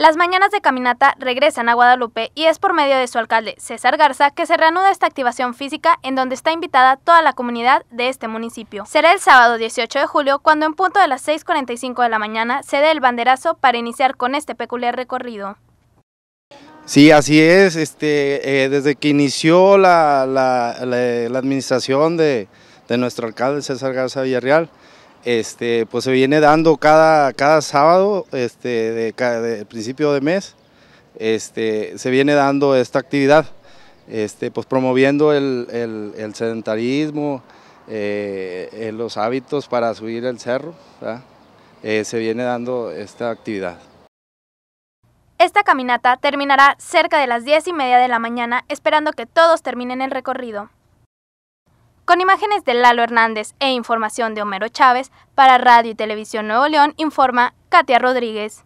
Las mañanas de caminata regresan a Guadalupe y es por medio de su alcalde, César Garza, que se reanuda esta activación física en donde está invitada toda la comunidad de este municipio. Será el sábado 18 de julio cuando en punto de las 6.45 de la mañana se dé el banderazo para iniciar con este peculiar recorrido. Sí, así es. Este, eh, desde que inició la, administración de, de nuestro alcalde, César Garza Villarreal, este, pues se viene dando cada, sábado, este, de, principio de mes, este, se viene dando esta actividad, este, pues, promoviendo el, sedentarismo, eh, eh, los hábitos para subir el cerro, eh, se viene dando esta actividad. Esta caminata terminará cerca de las 10 y media de la mañana, esperando que todos terminen el recorrido. Con imágenes de Lalo Hernández e información de Homero Chávez, para Radio y Televisión Nuevo León informa Katia Rodríguez.